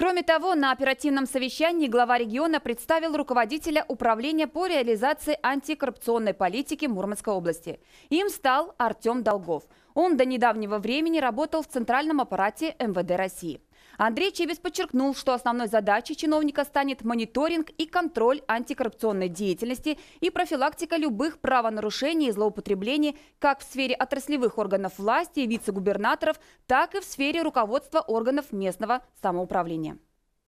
Кроме того, на оперативном совещании глава региона представил руководителя управления по реализации антикоррупционной политики Мурманской области. Им стал Артем Долгов. Он до недавнего времени работал в Центральном аппарате МВД России. Андрей Чебес подчеркнул, что основной задачей чиновника станет мониторинг и контроль антикоррупционной деятельности и профилактика любых правонарушений и злоупотреблений как в сфере отраслевых органов власти и вице-губернаторов, так и в сфере руководства органов местного самоуправления.